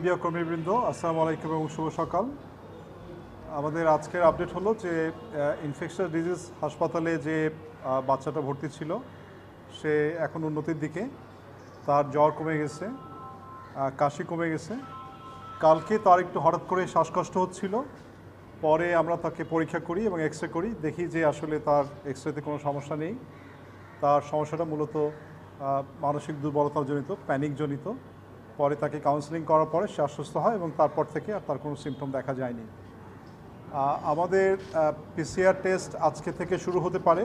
Media কর্মীবৃন্দ আসসালামু আলাইকুম এবং শুভ সকাল আমাদের আজকের আপডেট হলো যে ইনফেকশাস ডিজিজ হাসপাতালে যে বাচ্চাটা ভর্তি ছিল সে এখন উন্নতির দিকে তার জ্বর কমে গেছে কাশি কমে গেছে কালকে তার একটু হঠাৎ করে শ্বাসকষ্ট হচ্ছিল পরে আমরা তাকে পরীক্ষা করি এবং এক্স করি দেখি যে আসলে তার এক্স রেতে কোনো সমস্যা নেই তার সমস্যাটা মূলত মানসিক দুর্বলতাজনিত প্যানিকজনিত পরে তাকে কাউন্সিলিং করার পরে সে আশ্বস্ত হয় এবং তারপর থেকে আর তার কোনো সিমটম দেখা যায়নি আমাদের পিসিআর টেস্ট আজকে থেকে শুরু হতে পারে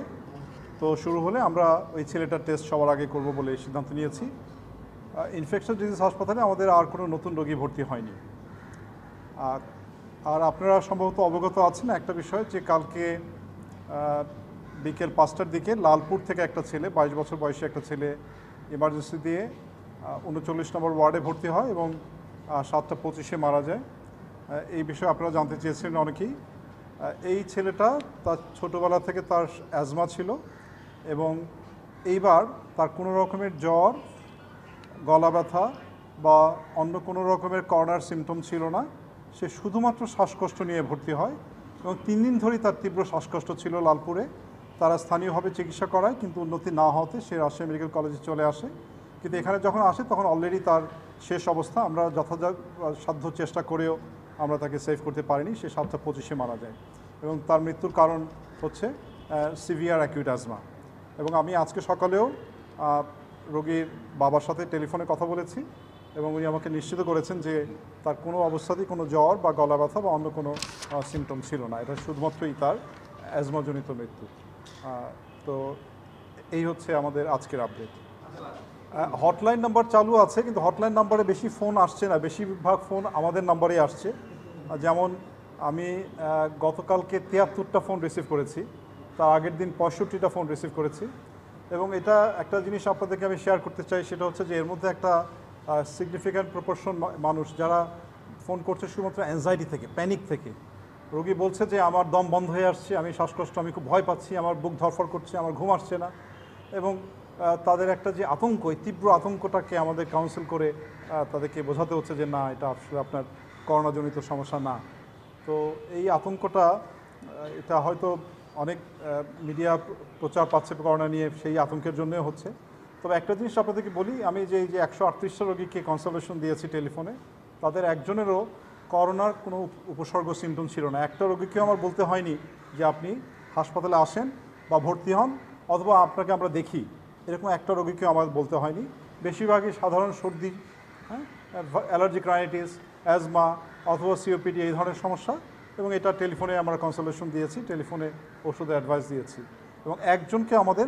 তো শুরু হলে আমরা ওই ছেলেটার টেস্ট সবার আগে করব বলে সিদ্ধান্ত নিয়েছি ইনফেকশন ডিজিজ হাসপাতালে আমাদের আর কোনো নতুন রোগী ভর্তি হয়নি আর আর আপনারা সম্ভবত অবগত আছেন একটা বিষয় যে কালকে বিকেল পাঁচটার দিকে লালপুর থেকে একটা ছেলে বাইশ বছর বয়সী একটা ছেলে এমার্জেন্সি দিয়ে উনচল্লিশ নম্বর ওয়ার্ডে ভর্তি হয় এবং সাতটা পঁচিশে মারা যায় এই বিষয়ে আপনারা জানতে চেয়েছিলেন অনেকেই এই ছেলেটা তার ছোটোবেলা থেকে তার অ্যাজমা ছিল এবং এইবার তার কোনো রকমের জ্বর গলা ব্যথা বা অন্য কোনো রকমের করোনার সিমটম ছিল না সে শুধুমাত্র শ্বাসকষ্ট নিয়ে ভর্তি হয় এবং তিন দিন ধরেই তার তীব্র শ্বাসকষ্ট ছিল লালপুরে তারা স্থানীয়ভাবে চিকিৎসা করায় কিন্তু উন্নতি না হতে সে রাজশাহী মেডিকেল কলেজে চলে আসে কিন্তু এখানে যখন আসে তখন অলরেডি তার শেষ অবস্থা আমরা যথাযথ সাধ্য চেষ্টা করেও আমরা তাকে সেভ করতে পারিনি সে সাতটা পঁচিশে মারা যায় এবং তার মৃত্যুর কারণ হচ্ছে সিভিয়ার অ্যাকিউট অ্যাজমা এবং আমি আজকে সকালেও রোগীর বাবার সাথে টেলিফোনে কথা বলেছি এবং উনি আমাকে নিশ্চিত করেছেন যে তার কোনো অবস্থাতেই কোনো জ্বর বা গলা ব্যথা বা অন্য কোনো সিমটম ছিল না এটা শুধুমাত্রই তার অ্যাজমাজনিত মৃত্যু তো এই হচ্ছে আমাদের আজকের আপডেট হটলাইন নাম্বার চালু আছে কিন্তু হটলাইন নাম্বারে বেশি ফোন আসছে না বেশিরভাগ ফোন আমাদের নাম্বারে আসছে যেমন আমি গতকালকে তিয়াত্তরটা ফোন রিসিভ করেছি তার আগের দিন পঁয়ষট্টিটা ফোন রিসিভ করেছি এবং এটা একটা জিনিস আপনাদেরকে আমি শেয়ার করতে চাই সেটা হচ্ছে যে এর মধ্যে একটা সিগনিফিক্যান্ট প্রপোর্শন মানুষ যারা ফোন করছে শুধুমাত্র অ্যাংজাইটি থেকে প্যানিক থেকে রোগী বলছে যে আমার দম বন্ধ হয়ে আসছে আমি শ্বাসকষ্ট আমি খুব ভয় পাচ্ছি আমার বুক ধরফর করছে আমার ঘুম আসছে না এবং তাদের একটা যে আতঙ্ক এই তীব্র আতঙ্কটাকে আমাদের কাউন্সিল করে তাদেরকে বোঝাতে হচ্ছে যে না এটা আসলে আপনার করোনাজনিত সমস্যা না তো এই আতঙ্কটা এটা হয়তো অনেক মিডিয়া প্রচার পাচ্ছে করোনা নিয়ে সেই আতঙ্কের জন্যে হচ্ছে তবে একটা জিনিস আপনাদেরকে বলি আমি যে এই যে একশো আটত্রিশটা রোগীকে কনসালটেশন দিয়েছি টেলিফোনে তাদের একজনেরও করোনার কোনো উপসর্গ সিমটম ছিল না একটা রোগীকেও আমার বলতে হয়নি যে আপনি হাসপাতালে আসেন বা ভর্তি হন অথবা আপনাকে আমরা দেখি এরকম একটা রোগীকে আমার বলতে হয়নি বেশিরভাগই সাধারণ সর্দি হ্যাঁ অ্যালার্জি ক্রাইটিস অ্যাজমা অথবা সিওপিডি এই ধরনের সমস্যা এবং এটা টেলিফোনে আমরা কনসালটেশন দিয়েছি টেলিফোনে ওষুধে অ্যাডভাইস দিয়েছি এবং একজনকে আমাদের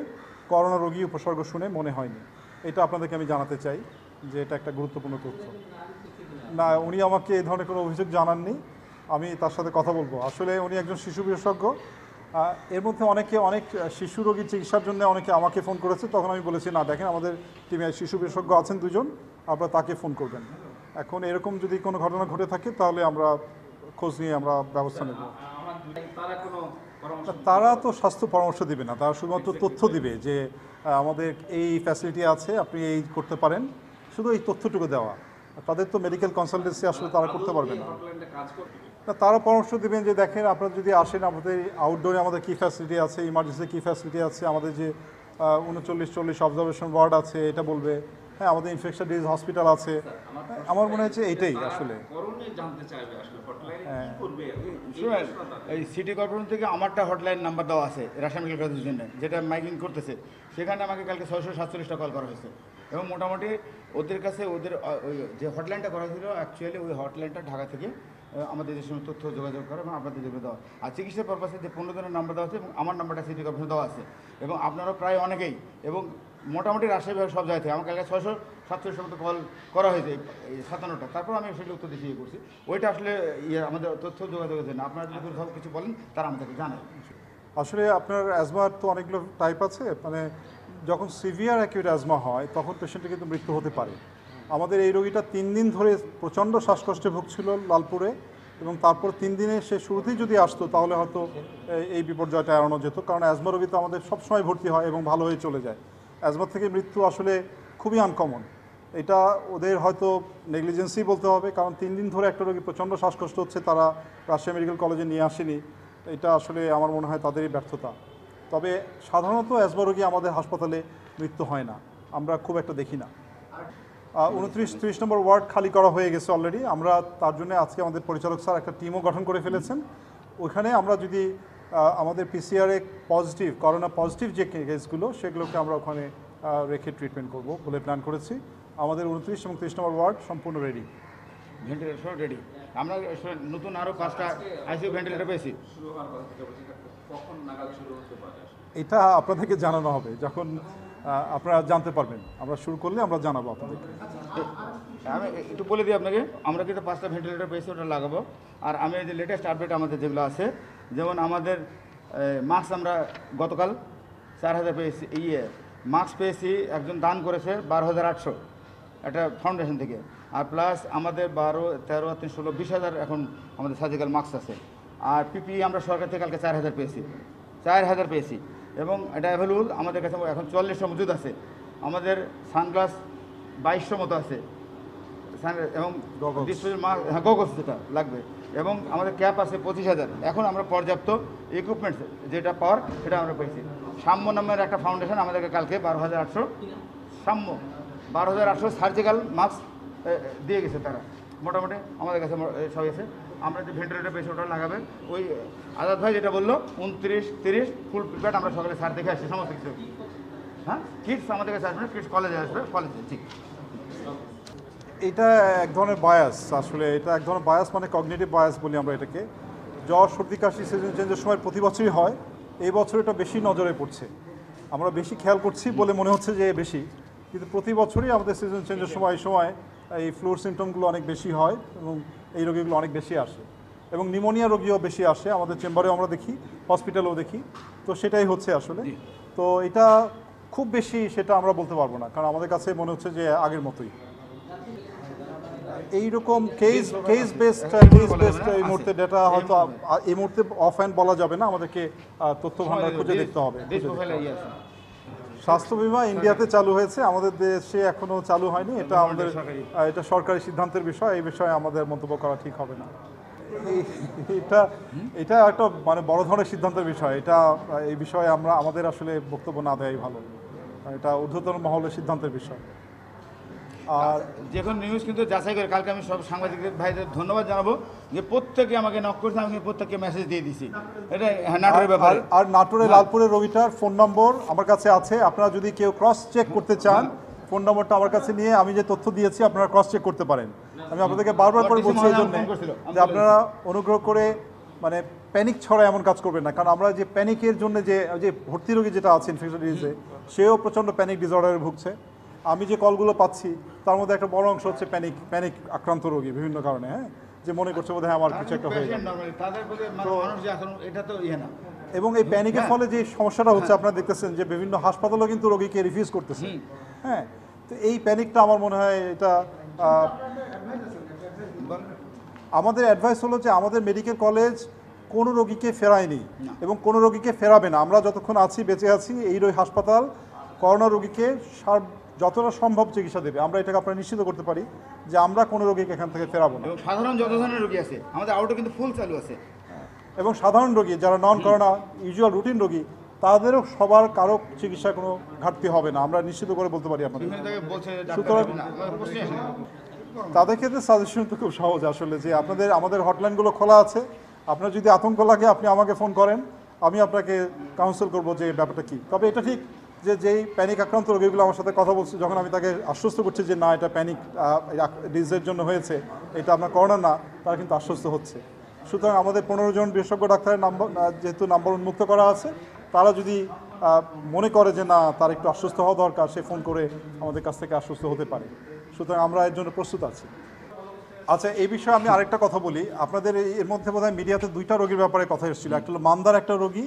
করোনা রোগী উপসর্গ শুনে মনে হয়নি এটা আপনাদেরকে আমি জানাতে চাই যে এটা একটা গুরুত্বপূর্ণ তথ্য না উনি আমাকে এই ধরনের কোনো অভিযোগ জানাননি আমি তার সাথে কথা বলবো আসলে উনি একজন শিশু বিশেষজ্ঞ এর মধ্যে অনেকে অনেক শিশু রোগীর চিকিৎসার জন্য অনেকে আমাকে ফোন করেছে তখন আমি বলেছি না দেখেন আমাদের টিমে শিশু বিশেষজ্ঞ আছেন দুজন আপনারা তাকে ফোন করবেন এখন এরকম যদি কোনো ঘটনা ঘটে থাকে তাহলে আমরা খোঁজ নিয়ে আমরা ব্যবস্থা নেব তারা তো স্বাস্থ্য পরামর্শ দিবে না তারা শুধুমাত্র তথ্য দিবে যে আমাদের এই ফ্যাসিলিটি আছে আপনি এই করতে পারেন শুধু এই তথ্যটুকু দেওয়া তাদের তো মেডিকেল কনসালটেন্সি আসলে তারা করতে পারবে না তা তারা পরামর্শ দেবেন যে দেখেন আপনারা যদি আসেন আমাদের আউটডোরে আমাদের কী ফ্যাসিলিটি আছে ইমার্জেন্সি কী ফ্যাসিলিটি আছে আমাদের যে উনচল্লিশ চল্লিশ অবজারভেশন ওয়ার্ড আছে এটা বলবে হ্যাঁ আমাদের ইনফেকশন ডিজিজ হসপিটাল আছে হ্যাঁ, আমার মনে হচ্ছে এটাই আসলে হ্যাঁ। এই সিটি কর্পোরেশন থেকে আমারটা হটলাইন নাম্বার দেওয়া আছে রাসায়নিক মেডিকেল কলেজের জন্য যেটা মাইকিং করতেছে সেখানে আমাকে কালকে ছয়শো সাতচল্লিশটা কল করা হয়েছে এবং মোটামুটি ওদের কাছে ওদের যে হটলাইনটা করা হয়েছিল অ্যাকচুয়ালি ওই হটলাইনটা ঢাকা থেকে আমাদের যে সমস্ত তথ্য যোগাযোগ করে এবং আপনাদের জন্য দেওয়া আর চিকিৎসার পারপাসে যে পনেরো জনের নাম্বার দেওয়া আছে এবং আমার নাম্বারটা সিটি কর্পোরেশন দেওয়া আছে এবং আপনারা প্রায় অনেকেই এবং মোটামুটি রাজশাহী বিভাগ সব জায়গা থেকে আমাকে আগে ছয়শো সাতচল্লিশের মতো কল করা হয়েছে এই সাতান্নটা তারপর আমি সেটি উত্তর দিয়ে ইয়ে করছি ওইটা আসলে ইয়ে আমাদের তথ্য যোগাযোগের জন্য আপনারা যদি সব কিছু বলেন তারা আমাদেরকে জানায় আসলে আপনার অ্যাজমার তো অনেকগুলো টাইপ আছে মানে যখন সিভিয়ার অ্যাকিউট অ্যাজমা হয় তখন পেশেন্টের কিন্তু মৃত্যু হতে পারে আমাদের এই রোগীটা তিন দিন ধরে প্রচণ্ড শ্বাসকষ্টে ভুগছিল লালপুরে এবং তারপর তিন দিনে সে শুরুতেই যদি আসতো তাহলে হয়তো এই বিপর্যয়টা এড়ানো যেত কারণ অ্যাজমা রোগী তো আমাদের সবসময় ভর্তি হয় এবং ভালো হয়ে চলে যায় অ্যাজমা থেকে মৃত্যু আসলে খুবই আনকমন এটা ওদের হয়তো নেগলিজেন্সই বলতে হবে কারণ তিন দিন ধরে একটা রোগী প্রচণ্ড শ্বাসকষ্ট হচ্ছে তারা রাজশাহী মেডিকেল কলেজে নিয়ে আসেনি এটা আসলে আমার মনে হয় তাদেরই ব্যর্থতা তবে সাধারণত অ্যাজমা রোগী আমাদের হাসপাতালে মৃত্যু হয় না আমরা খুব একটা দেখি না উনত্রিশ ত্রিশ নম্বর ওয়ার্ড খালি করা হয়ে গেছে অলরেডি আমরা তার জন্য আজকে আমাদের পরিচালক স্যার একটা টিমও গঠন করে ফেলেছেন ওখানে আমরা যদি আমাদের পিসিআরে পজিটিভ করোনা পজিটিভ যে কেসগুলো সেগুলোকে আমরা ওখানে রেখে ট্রিটমেন্ট করব বলে প্ল্যান করেছি আমাদের উনত্রিশ এবং ত্রিশ নম্বর ওয়ার্ড সম্পূর্ণ রেডি রেডি আমরা নতুন আরও পাঁচটা আইসিউ ভেন্টিলেটর পেয়েছি এটা আপনাদেরকে জানানো হবে যখন আপনারা জানতে পারবেন আমরা শুরু করলে আমরা জানাবো আপনাদেরকে আচ্ছা, আমি একটু বলে দিই আপনাকে আমরা কিন্তু পাঁচটা ভেন্টিলেটার পেয়েছি ওটা লাগাবো আর আমি যে লেটেস্ট আপডেট আমাদের যেগুলো আছে যেমন আমাদের মাস্ক আমরা গতকাল চার হাজার পেয়েছি ইয়ে মাস্ক পেয়েছি একজন দান করেছে বারো হাজার আটশো একটা ফাউন্ডেশন থেকে আর প্লাস আমাদের বারো তেরো তিন ষোলো বিশ হাজার এখন আমাদের সার্জিক্যাল মাস্ক আছে আর পিপি e আমরা সরকার থেকে কালকে চার হাজার পেয়েছি চার হাজার পেয়েছি এবং এটা অ্যাভেলেবল আমাদের কাছে এখন চল্লিশশো মজুদ আছে আমাদের সানগ্লাস বাইশশো মতো আছে এবং হ্যাঁ গগস যেটা লাগবে এবং আমাদের ক্যাপ আছে পঁচিশ হাজার এখন আমরা পর্যাপ্ত ইকুইপমেন্টস যেটা পাওয়ার সেটা আমরা পেয়েছি সাম্য নামের একটা ফাউন্ডেশন আমাদেরকে কালকে বারো হাজার আটশো সাম্য বারো হাজার আটশো সার্জিক্যাল মাস্ক দিয়ে গেছে তারা মোটামুটি আমাদের কাছে সব এসে আমরা যে ভেন্টিলেটার বেশি ওটা লাগাবেন ওই আজাদ ভাই যেটা বললো উনত্রিশ তিরিশ ফুল প্রিপেড আমরা সকালে স্যার দেখে আসছি সমস্ত কিছু হ্যাঁ কিডস আমাদের কাছে আসবে কিডস কলেজে আসবে কলেজে ঠিক এটা এক ধরনের বায়াস আসলে এটা এক ধরনের বায়াস মানে কগনেটিভ বায়াস বলি আমরা এটাকে জ্বর সর্দি কাশি সিজন চেঞ্জের সময় প্রতি বছরই হয় এই বছর এটা বেশি নজরে পড়ছে আমরা বেশি খেয়াল করছি বলে মনে হচ্ছে যে বেশি কিন্তু প্রতি বছরই আমাদের সিজন চেঞ্জের সময় এই সময় এই ফ্লোর সিমটমগুলো অনেক বেশি হয় এবং এই রোগীগুলো অনেক বেশি আসে এবং নিমোনিয়া রোগীও বেশি আসে আমাদের চেম্বারেও আমরা দেখি হসপিটালেও দেখি তো সেটাই হচ্ছে আসলে তো এটা খুব বেশি সেটা আমরা বলতে পারবো না কারণ আমাদের কাছে মনে হচ্ছে যে আগের মতোই এইরকম case case based case based এই মুহূর্তে ডেটা হয়তো এই মুহূর্তে অফ হ্যান্ড বলা যাবে না আমাদেরকে তথ্য ভান্ডার খুঁজে দেখতে হবে স্বাস্থ্য বিমা ইন্ডিয়াতে চালু হয়েছে আমাদের দেশে এখনো চালু হয়নি এটা আমাদের এটা সরকারি সিদ্ধান্তের বিষয় এই বিষয়ে আমাদের মন্তব্য করা ঠিক হবে না এটা এটা একটা মানে বড় ধরনের সিদ্ধান্তের বিষয় এটা এই বিষয়ে আমরা আমাদের আসলে বক্তব্য না দেওয়াই ভালো এটা ঊর্ধ্বতন মহলের সিদ্ধান্তের বিষয় আর যে কোনো নিউজ কিন্তু যাচাই করে কালকে আমি সব সাংবাদিকদের ভাইদের ধন্যবাদ জানাবো যে প্রত্যেকে আমাকে নক করছে আমি প্রত্যেককে মেসেজ দিয়ে দিছি এটা নাটোরের ব্যাপার আর নাটোরের হ্যাঁ। লালপুরের রবিটার ফোন নম্বর আমার কাছে আছে আপনারা যদি কেউ ক্রস চেক করতে চান ফোন নম্বরটা আমার কাছে নিয়ে আমি যে তথ্য দিয়েছি আপনারা ক্রস চেক করতে পারেন আমি আপনাদেরকে বারবার করে বলছি এই জন্য যে আপনারা অনুগ্রহ করে মানে প্যানিক ছড়া এমন কাজ করবেন না কারণ আমরা যে প্যানিকের জন্য যে যে ভর্তি রোগী যেটা আছে ইনফেকশন ডিজিজে সেও প্রচণ্ড প্যানিক ডিসঅর্ডারে ভুগছে আমি যে কলগুলো পাচ্ছি তার মধ্যে একটা বড় অংশ হচ্ছে প্যানিক প্যানিক আক্রান্ত রোগী বিভিন্ন কারণে হ্যাঁ যে মনে করছে বোধ আমার কিছু একটা হয়ে এবং এই প্যানিকের ফলে যে সমস্যাটা হচ্ছে আপনারা দেখতেছেন যে বিভিন্ন হাসপাতালও কিন্তু রোগীকে রিফিউজ করতেছে হ্যাঁ তো এই প্যানিকটা আমার মনে হয় এটা আমাদের অ্যাডভাইস হলো যে আমাদের মেডিকেল কলেজ কোনো রোগীকে ফেরায়নি এবং কোনো রোগীকে ফেরাবে না আমরা যতক্ষণ আছি বেঁচে আছি এই হাসপাতাল করোনা রোগীকে সার যতটা সম্ভব চিকিৎসা দেবে আমরা এটাকে আপনারা নিশ্চিত করতে পারি যে আমরা কোনো রোগীকে এখান থেকে ফেরাবো না সাধারণ যত ধরনের রোগী আছে আমাদের আউটও কিন্তু ফুল চালু আছে এবং সাধারণ রোগী যারা নন করোনা ইউজুয়াল রুটিন রোগী তাদেরও সবার কারো চিকিৎসা কোনো ঘাটতি হবে না আমরা নিশ্চিত করে বলতে পারি আপনাদের সুতরাং তাদের ক্ষেত্রে সাজেশন তো খুব সহজ আসলে যে আপনাদের আমাদের হটলাইনগুলো খোলা আছে আপনার যদি আতঙ্ক লাগে আপনি আমাকে ফোন করেন আমি আপনাকে কাউন্সিল করব যে ব্যাপারটা কী তবে এটা ঠিক যে যেই প্যানিক আক্রান্ত রোগীগুলো আমার সাথে কথা বলছে যখন আমি তাকে আশ্বস্ত করছি যে না এটা প্যানিক ডিজের জন্য হয়েছে এটা আপনার করোনা না তারা কিন্তু আশ্বস্ত হচ্ছে সুতরাং আমাদের পনেরো জন বিশেষজ্ঞ ডাক্তারের নাম্বার যেহেতু নাম্বার উন্মুক্ত করা আছে তারা যদি মনে করে যে না তার একটু আশ্বস্ত হওয়া দরকার সে ফোন করে আমাদের কাছ থেকে আশ্বস্ত হতে পারে সুতরাং আমরা এর জন্য প্রস্তুত আছি আচ্ছা এই বিষয়ে আমি আরেকটা কথা বলি আপনাদের এর মধ্যে বোধহয় মিডিয়াতে দুইটা রোগীর ব্যাপারে কথা এসেছিল একটা হলো মান্দার একটা রোগী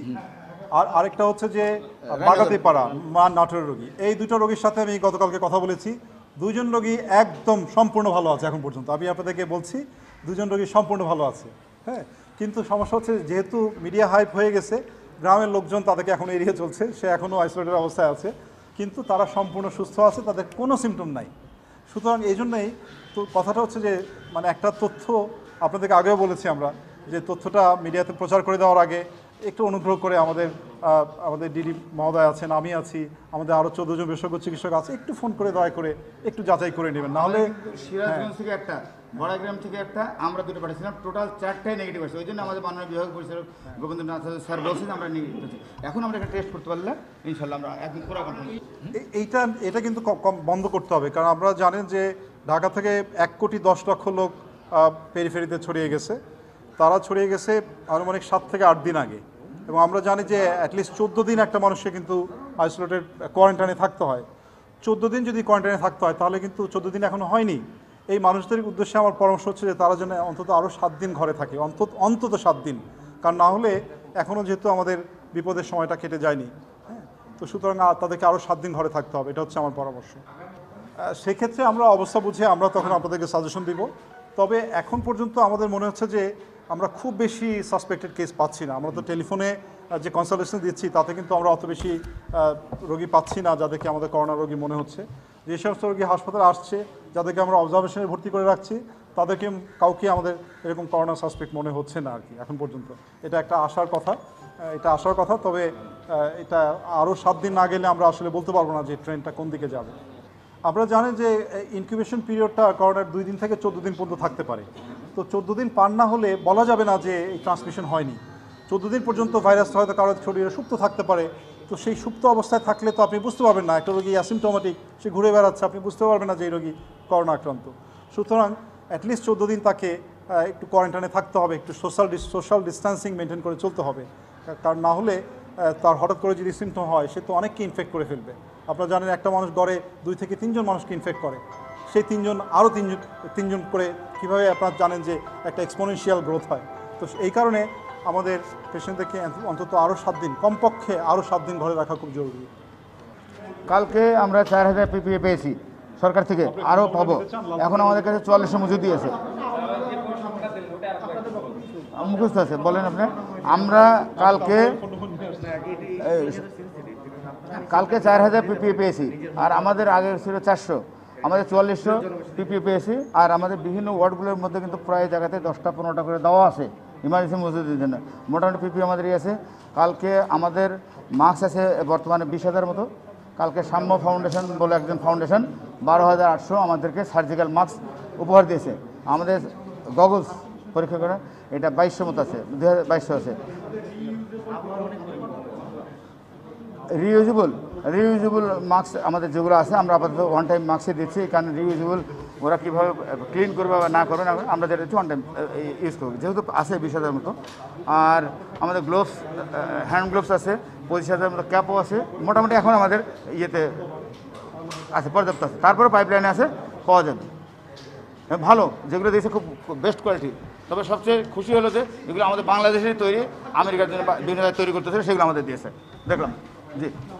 আর আরেকটা হচ্ছে যে হ্যাঁ, হ্যাঁ, বাগাতিপাড়া মা নাটোর রোগী এই দুটো রোগীর সাথে আমি গতকালকে কথা বলেছি দুজন রোগী একদম সম্পূর্ণ ভালো আছে এখন পর্যন্ত আমি আপনাদেরকে বলছি দুজন রোগী সম্পূর্ণ ভালো আছে হ্যাঁ কিন্তু সমস্যা হচ্ছে যেহেতু মিডিয়া হাইপ হয়ে গেছে গ্রামের লোকজন তাদেরকে এখন এড়িয়ে চলছে সে এখনও আইসোলেটেড অবস্থায় আছে কিন্তু তারা সম্পূর্ণ সুস্থ আছে তাদের কোনো সিমটম নাই সুতরাং এই জন্যই তো কথাটা হচ্ছে যে মানে একটা তথ্য আপনাদেরকে আগেও বলেছি আমরা যে তথ্যটা মিডিয়াতে প্রচার করে দেওয়ার আগে একটু অনুগ্রহ করে আমাদের আমাদের ডিডি মহোদয় আছেন আমি আছি আমাদের আরও চোদ্দ জন বিশেষজ্ঞ চিকিৎসক আছে একটু ফোন করে দয়া করে একটু যাচাই করে নেবেন নাহলে সিরাজগঞ্জ হ্যাঁ। থেকে একটা বড়াগ্রাম থেকে একটা আমরা দুটো পাঠিয়েছিলাম টোটাল চারটাই নেগেটিভ আসছে ওই জন্য আমাদের মাননীয় বিভাগ পরিচালক গোবিন্দনাথ স্যার বলছেন আমরা নেগেটিভ এখন আমরা একটা টেস্ট করতে পারলাম ইনশাল্লাহ আমরা একদম পুরো এইটা এটা কিন্তু বন্ধ করতে হবে কারণ আমরা জানেন যে ঢাকা থেকে এক কোটি দশ লক্ষ লোক পেরিফেরিতে ছড়িয়ে গেছে তারা ছড়িয়ে গেছে আনুমানিক সাত থেকে আট দিন আগে এবং আমরা জানি যে অ্যাটলিস্ট চোদ্দ দিন একটা মানুষকে কিন্তু আইসোলেটেড কোয়ারেন্টাইনে থাকতে হয় চোদ্দ দিন যদি কোয়ারেন্টাইনে থাকতে হয় তাহলে কিন্তু চোদ্দ দিন এখনও হয়নি এই মানুষদের উদ্দেশ্যে আমার পরামর্শ হচ্ছে যে তারা যেন অন্তত আরও সাত দিন ঘরে থাকে অন্তত অন্তত সাত দিন কারণ না হলে এখনও যেহেতু আমাদের বিপদের সময়টা কেটে যায়নি হ্যাঁ তো সুতরাং তাদেরকে আরও সাত দিন ঘরে থাকতে হবে এটা হচ্ছে আমার পরামর্শ সেক্ষেত্রে আমরা অবস্থা বুঝে আমরা তখন আপনাদেরকে সাজেশন দিব তবে এখন পর্যন্ত আমাদের মনে হচ্ছে যে আমরা খুব বেশি সাসপেক্টেড কেস পাচ্ছি না আমরা তো টেলিফোনে যে কনসালটেশন দিচ্ছি তাতে কিন্তু আমরা অত বেশি রোগী পাচ্ছি না যাদেরকে আমাদের করোনা রোগী মনে হচ্ছে যে সমস্ত রোগী হাসপাতালে আসছে যাদেরকে আমরা অবজারভেশনে ভর্তি করে রাখছি তাদেরকে কাউকে আমাদের এরকম করোনা সাসপেক্ট মনে হচ্ছে না আর কি এখন পর্যন্ত এটা একটা আসার কথা এটা আসার কথা তবে এটা আরও সাত দিন না গেলে আমরা আসলে বলতে পারবো না যে ট্রেনটা কোন দিকে যাবে আপনারা জানেন যে ইনকিউবেশন পিরিয়ডটা করোনার দুই দিন থেকে চোদ্দো দিন পর্যন্ত থাকতে পারে তো চোদ্দো দিন পার না হলে বলা যাবে না যে এই ট্রান্সমিশন হয়নি চোদ্দো দিন পর্যন্ত ভাইরাসটা হয়তো কারোর শরীরে সুপ্ত থাকতে পারে তো সেই সুপ্ত অবস্থায় থাকলে তো আপনি বুঝতে পারবেন না একটা রোগী অ্যাসিমটোমেটিক সে ঘুরে বেড়াচ্ছে আপনি বুঝতে পারবেন না যে এই রোগী করোনা আক্রান্ত সুতরাং অ্যাটলিস্ট চোদ্দো দিন তাকে একটু কোয়ারেন্টাইনে থাকতে হবে একটু সোশ্যাল সোশ্যাল ডিস্ট্যান্সিং মেনটেন করে চলতে হবে কারণ না হলে তার হঠাৎ করে যদি সিমটম হয় সে তো অনেককে ইনফেক্ট করে ফেলবে আপনারা জানেন একটা মানুষ গড়ে দুই থেকে তিনজন মানুষকে ইনফেক্ট করে সেই তিনজন আরও তিনজন তিনজন করে কীভাবে আপনারা জানেন যে একটা এক্সপোনেনশিয়াল গ্রোথ হয় তো এই কারণে আমাদের পেশেন্টদেরকে অন্তত আরও সাত দিন কমপক্ষে আরও সাত দিন ঘরে রাখা খুব জরুরি কালকে আমরা চার হাজার পিপিএ পেয়েছি সরকার থেকে আরও পাবো এখন আমাদের কাছে চুয়াল্লিশে মজুরি আছে মুখস্থ আছে বলেন আপনি আমরা কালকে কালকে চার হাজার পিপিএ পেয়েছি আর আমাদের আগে ছিল চারশো আমাদের চুয়াল্লিশশো পিপি পেয়েছি আর আমাদের বিভিন্ন ওয়ার্ডগুলোর মধ্যে কিন্তু প্রায় জায়গাতে দশটা পনেরোটা করে দেওয়া আছে ইমার্জেন্সি মজুরির জন্য মোটামুটি পিপি আমাদের আছে কালকে আমাদের মাস্ক আছে বর্তমানে বিশ হাজার মতো কালকে সাম্য ফাউন্ডেশন বলে একজন ফাউন্ডেশন বারো হাজার আটশো আমাদেরকে সার্জিক্যাল মাস্ক উপহার দিয়েছে আমাদের গগলস পরীক্ষা করা এটা বাইশশো মতো আছে দু হাজার বাইশশো আছে রিউজেবল রিউজেবল মাস্ক আমাদের যেগুলো আছে আমরা আপাতত ওয়ান টাইম মাস্কই দিচ্ছি কারণ রিউজেবল ওরা কীভাবে ক্লিন করবে বা না করবে না আমরা যেটা হচ্ছে ওয়ান টাইম ইউজ করবো যেহেতু আছে বিশ হাজার মতো আর আমাদের গ্লোভস হ্যান্ড গ্লোভস আছে পঁচিশ হাজার মতো ক্যাপও আছে মোটামুটি এখন আমাদের ইয়েতে আছে পর্যাপ্ত আছে তারপরে পাইপলাইনে আছে পাওয়া যাবে ভালো যেগুলো দিয়েছে খুব বেস্ট কোয়ালিটি তবে সবচেয়ে খুশি হলো যে যেগুলো আমাদের বাংলাদেশেরই তৈরি আমেরিকার জন্য বিভিন্ন তৈরি করতেছে সেগুলো আমাদের দিয়েছে দেখলাম জি